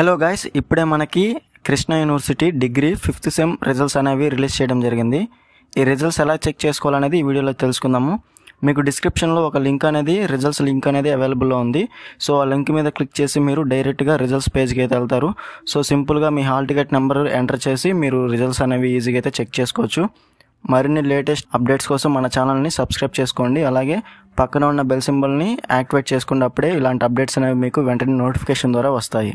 hello guys ఇప్పుడే మనకి Krishna university degree fifth sem results అనేవి రిలీజ్ చేయడం జరిగింది ఈ రిజల్ట్స్ ఎలా చెక్ చేసుకోవాలనేది ఈ వీడియోలో తెలుసుకుందాము మీకు డిస్క్రిప్షన్లో ఒక లింక్ అనేది రిజల్ట్స్ లింక్ అనేది అవైలబుల్లో ఉంది సో ఆ లింక్ మీద క్లిక్ చేసి మీరు డైరెక్ట్గా రిజల్ట్స్ పేజ్కి అయితే వెళ్తారు సో సింపుల్గా మీ హాల్ టికెట్ నెంబర్ ఎంటర్ చేసి మీరు రిజల్ట్స్ అనేవి ఈజీగా అయితే చెక్ చేసుకోవచ్చు మరిన్ని లేటెస్ట్ అప్డేట్స్ కోసం మన ఛానల్ని సబ్స్క్రైబ్ చేసుకోండి అలాగే పక్కన ఉన్న బెల్ సింబల్ని యాక్టివేట్ చేసుకున్నప్పుడే ఇలాంటి అప్డేట్స్ అనేవి మీకు వెంటనే నోటిఫికేషన్ ద్వారా వస్తాయి